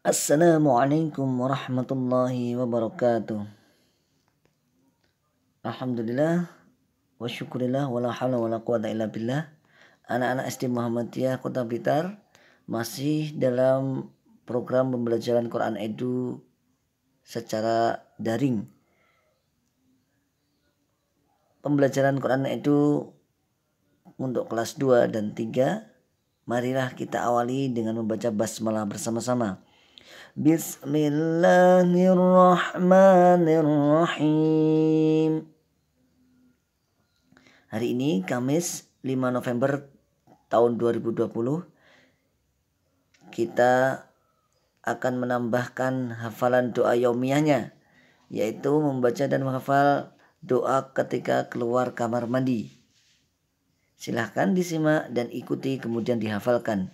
Assalamualaikum warahmatullahi wabarakatuh. Alhamdulillah wa syukurillah wa la hawla wa la quwata illa billah. Anak-anak SD Muhammadiyah Kota Bitar masih dalam program pembelajaran Quran Edu secara daring. Pembelajaran Quran Edu untuk kelas 2 dan 3 Marilah kita awali dengan membaca basmalah bersama-sama. Bismillahirrahmanirrahim. Hari ini Kamis 5 November tahun 2020 kita akan menambahkan hafalan doa yaumiyahnya yaitu membaca dan menghafal doa ketika keluar kamar mandi. Silahkan disimak dan ikuti kemudian dihafalkan.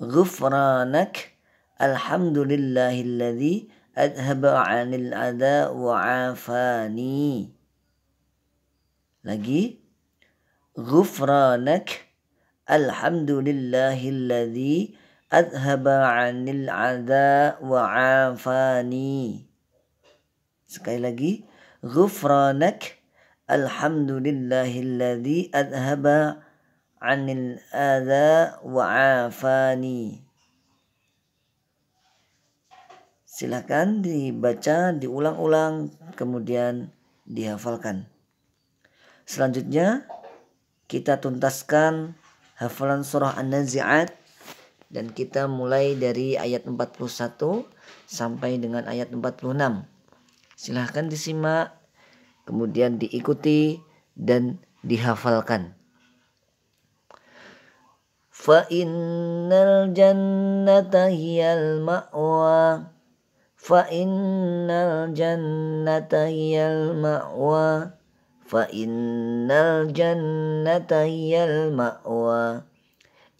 Ghufranak الحمد لله الذي أذهب عن الأداء وعافاني لقي غفرانك الحمد لله الذي أذهب عن الأذى وعافاني سكاي لقي غفرانك الحمد لله الذي أذهب عن الأذى وعافاني silahkan dibaca, diulang-ulang, kemudian dihafalkan. Selanjutnya, kita tuntaskan hafalan surah An-Nazi'at dan kita mulai dari ayat 41 sampai dengan ayat 46. Silahkan disimak, kemudian diikuti dan dihafalkan. فَإِنَّ الْجَنَّةَ هِيَ الْمَأْوَى فإن الجنة هي المأوى فإن الجنة هي المأوى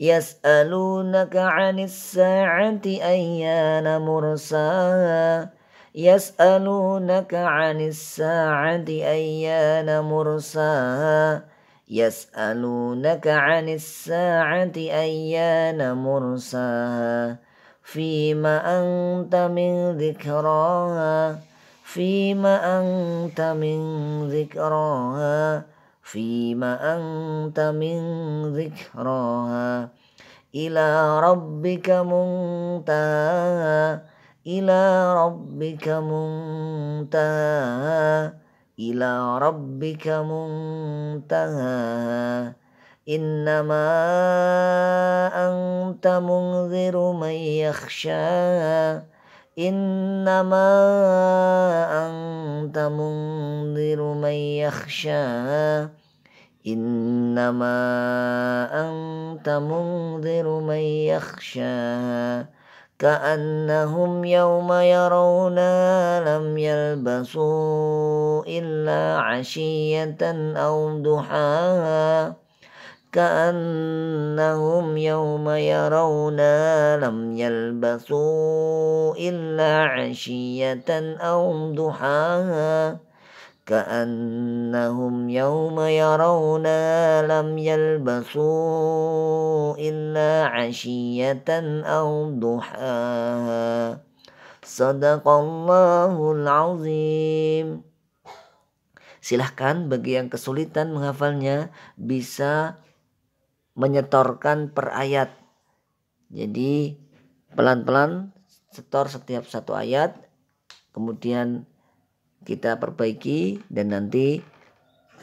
يسألونك عن الساعة أيان مرساها يسألونك عن الساعة أيان مرساها يسألونك عن الساعة أيان مرساها فيم أنت من ذكراها فيم أنت من ذكراها فيم أنت من ذكراها إلى ربك منتهاها إلى ربك منتهاها إلى ربك منتهاها إنما أنت منذر من يخشاها إنما أنت منذر من يخشاها إنما أنت منذر من يخشاها كأنهم يوم يرونا لم يلبثوا إلا عشية أو ضحاها كأنهم يوم يرونا لم يلبثوا إلا عشية أو ضحاها كأنهم يوم يرونا لم يلبثوا إلا عشية أو ضحاها صدق الله العظيم Silahkan bagi yang kesulitan menghafalnya bisa menyetorkan per ayat. Jadi pelan-pelan setor setiap satu ayat, kemudian kita perbaiki dan nanti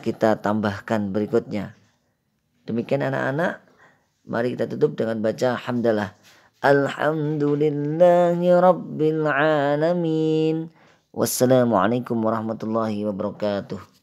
kita tambahkan berikutnya. Demikian anak-anak, mari kita tutup dengan baca hamdalah. Alhamdulillahi rabbil alamin. Wassalamualaikum warahmatullahi wabarakatuh.